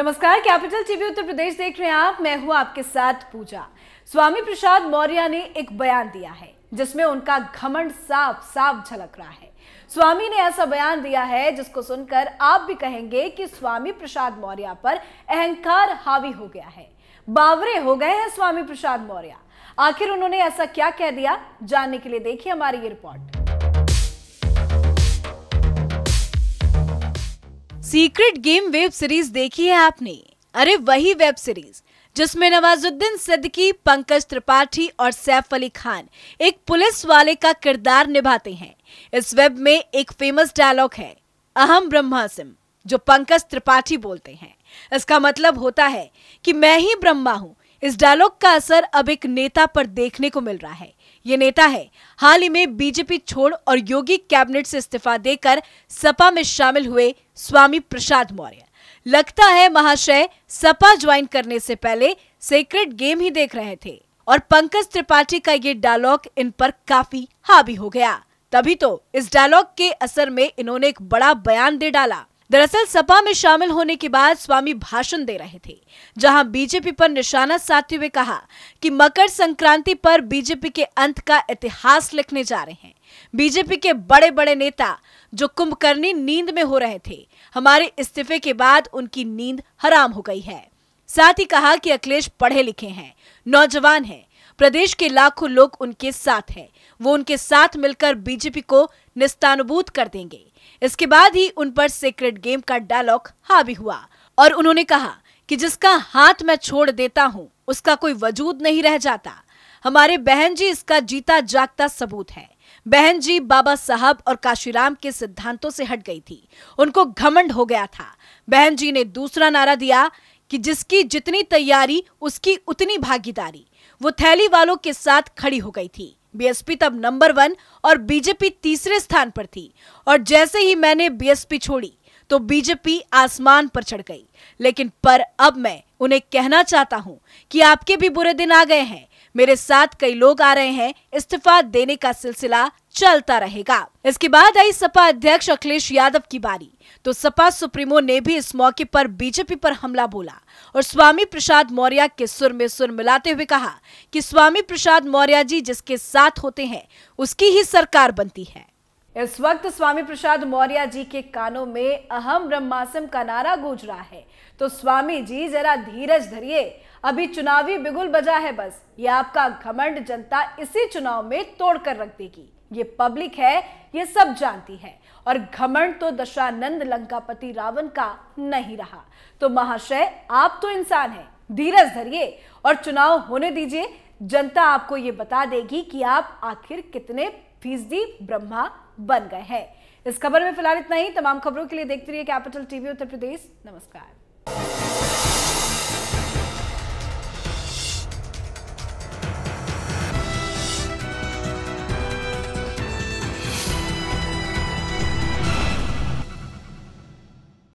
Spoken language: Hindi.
नमस्कार कैपिटल टीवी उत्तर प्रदेश देख रहे हैं आप मैं हूं आपके साथ पूजा स्वामी प्रसाद मौर्य ने एक बयान दिया है जिसमें उनका घमंड साफ साफ झलक रहा है स्वामी ने ऐसा बयान दिया है जिसको सुनकर आप भी कहेंगे कि स्वामी प्रसाद मौर्य पर अहंकार हावी हो गया है बावरे हो गए हैं स्वामी प्रसाद मौर्य आखिर उन्होंने ऐसा क्या कह दिया जानने के लिए देखिए हमारी ये report secret game web series देखी है आपने अरे वही वेब सीरीज जिसमें नवाजुद्दीन सिद्दीकी पंकज त्रिपाठी और सैफ अली खान एक पुलिस वाले का किरदार निभाते हैं इस वेब में एक फेमस डायलॉग है अहम ब्रह्मासिम जो पंकज त्रिपाठी बोलते हैं इसका मतलब होता है कि मैं ही ब्रह्मा हूँ इस डायलॉग का असर अब एक नेता पर देखने को मिल रहा है ये नेता है हाल ही में बीजेपी छोड़ और योगी कैबिनेट से इस्तीफा देकर सपा में शामिल हुए स्वामी प्रसाद मौर्य लगता है महाशय सपा ज्वाइन करने से पहले सीक्रेट गेम ही देख रहे थे और पंकज त्रिपाठी का ये डायलॉग इन पर काफी हावी हो गया तभी तो इस डायलॉग के असर में इन्होंने एक बड़ा बयान दे डाला दरअसल सपा में शामिल होने के बाद स्वामी भाषण दे रहे थे जहां बीजेपी पर निशाना साधते हुए कहा कि मकर संक्रांति पर बीजेपी के अंत का इतिहास लिखने जा रहे हैं बीजेपी के बड़े बड़े नेता जो कुंभकर्णी नींद में हो रहे थे हमारे इस्तीफे के बाद उनकी नींद हराम हो गई है साथ ही कहा कि अखिलेश पढ़े लिखे हैं नौजवान हैं प्रदेश के लाखों लोग उनके साथ हैं वो उनके साथ मिलकर बीजेपी को निस्तानबूत कर देंगे इसके बाद ही उन पर सीक्रेट गेम का डायलॉग हावी हुआ और उन्होंने कहा कि जिसका हाथ मैं छोड़ देता हूँ उसका कोई वजूद नहीं रह जाता हमारे बहन जी इसका जीता जागता सबूत है बहन जी बाबा साहब और काशीराम के सिद्धांतों से हट गई थी उनको घमंड हो गया था बहन जी ने दूसरा नारा दिया कि जिसकी जितनी तैयारी उसकी उतनी भागीदारी वो थैली वालों के साथ खड़ी हो गई थी बीएसपी तब नंबर वन और बीजेपी तीसरे स्थान पर थी और जैसे ही मैंने बीएसपी छोड़ी तो बीजेपी आसमान पर चढ़ गई लेकिन पर अब मैं उन्हें कहना चाहता हूं कि आपके भी बुरे दिन आ गए हैं मेरे साथ कई लोग आ रहे हैं इस्तीफा देने का सिलसिला चलता रहेगा इसके बाद आई सपा अध्यक्ष अखिलेश यादव की बारी तो सपा सुप्रीमो ने भी इस मौके पर बीजेपी पर हमला बोला और स्वामी प्रसाद मौर्य के सुर में सुर मिलाते हुए कहा कि स्वामी प्रसाद मौर्य जी जिसके साथ होते हैं उसकी ही सरकार बनती है इस वक्त स्वामी प्रसाद मौर्य जी के कानों में अहम ब्रह्मासम का नारा गूंज रहा है तो स्वामी जी जरा धीरज धरिए अभी चुनावी बिगुल बजा है बस ये आपका घमंड जनता इसी चुनाव में तोड़कर रख देगी ये पब्लिक है ये सब जानती है और घमंड तो दशानंद लंकापति रावण का नहीं रहा तो महाशय आप तो इंसान हैं धीरज धरिए और चुनाव होने दीजिए जनता आपको ये बता देगी कि आप आखिर कितने फीसदी ब्रह्मा बन गए हैं इस खबर में फिलहाल इतना ही तमाम खबरों के लिए देखते रहिए कैपिटल टीवी उत्तर प्रदेश नमस्कार